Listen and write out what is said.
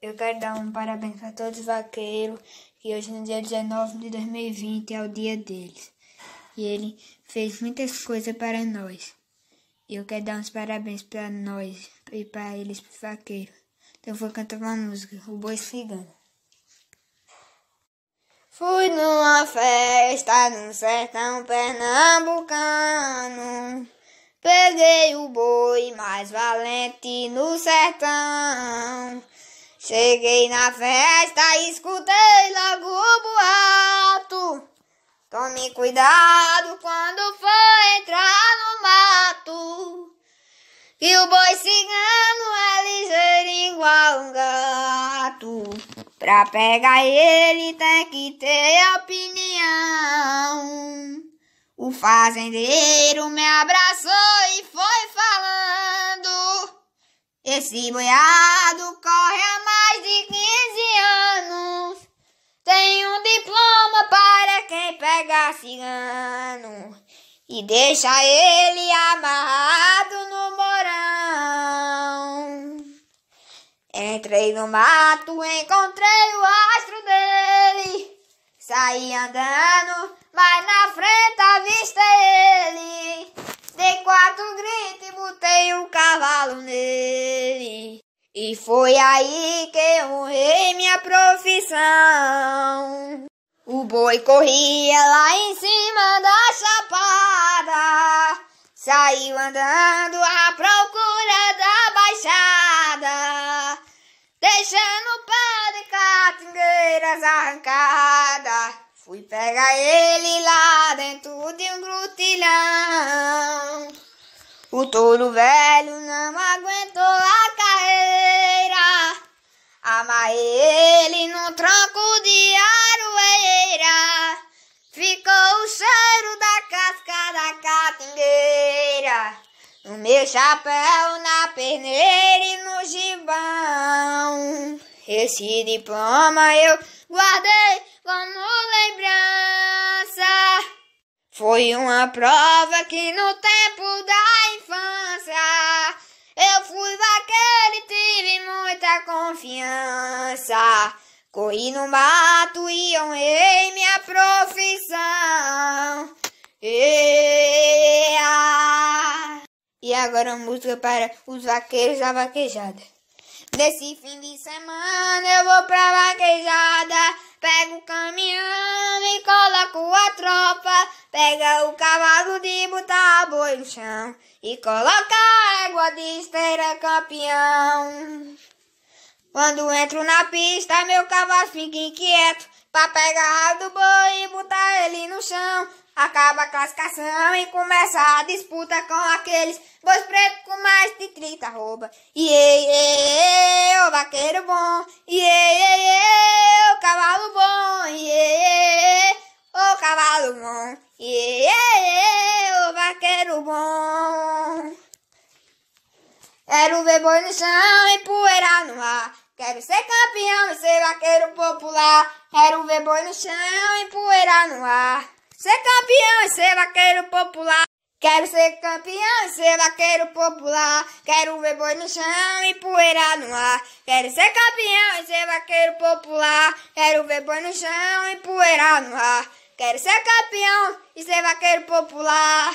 Eu quero dar um parabéns a todos os vaqueiros que hoje no dia 19 de 2020 é o dia deles. E ele fez muitas coisas para nós. E eu quero dar uns parabéns para nós e para eles, para os vaqueiros. Então eu vou cantar uma música, o Boi Cigano. Fui numa festa no sertão pernambucano. Peguei o boi mais valente no sertão. Cheguei na festa e escutei logo o boato. Tome cuidado quando for entrar no mato. Que o boi cigano é ligeiro igual um gato. Pra pegar ele tem que ter opinião. O fazendeiro me abraçou e foi falando. Esse boiado corre cigano e deixa ele amarrado no morão. Entrei no mato, encontrei o astro dele. Saí andando, mas na frente avistei ele. Dei quatro gritos e botei um cavalo nele. E foi aí que eu honrei minha profissão. O boi corria lá em cima da chapada, saiu andando à procura da baixada, deixando o pé de catingueiras arrancada. Fui pegar ele lá dentro de um grutilhão. O touro velho não aguentou a carreira, amarrei na catingueira, no meu chapéu, na perneira e no gibão. Esse diploma eu guardei como lembrança. Foi uma prova que no tempo da infância eu fui vaqueiro e tive muita confiança. Corri no mato e honrei minha profissão. E agora uma música para os vaqueiros da vaquejada. Nesse fim de semana eu vou pra vaquejada. Pego o caminhão e coloco a tropa. Pega o cavalo de botar boi no chão. E coloca a égua de esteira campeão. Quando entro na pista, meu cavalo fica inquieto. Pra pegar a do boi e botar ele no chão acaba a classificação e começa a disputa com aqueles bois pretos com mais de 30 arroba. E ei, o vaqueiro bom, e ei, o cavalo bom, e o cavalo bom, e o vaqueiro bom. Quero ver boi no chão e poeira no ar. Quero ser campeão e ser vaqueiro popular. Quero ver boi no chão e poeira no ar ser campeão e ser vaqueiro popular. Quero ser campeão e ser vaqueiro popular. Quero ver boi no chão e poeira no ar. Quero ser campeão e ser vaqueiro popular. Quero ver boi no chão e poeira no ar. Quero ser campeão e ser vaqueiro popular.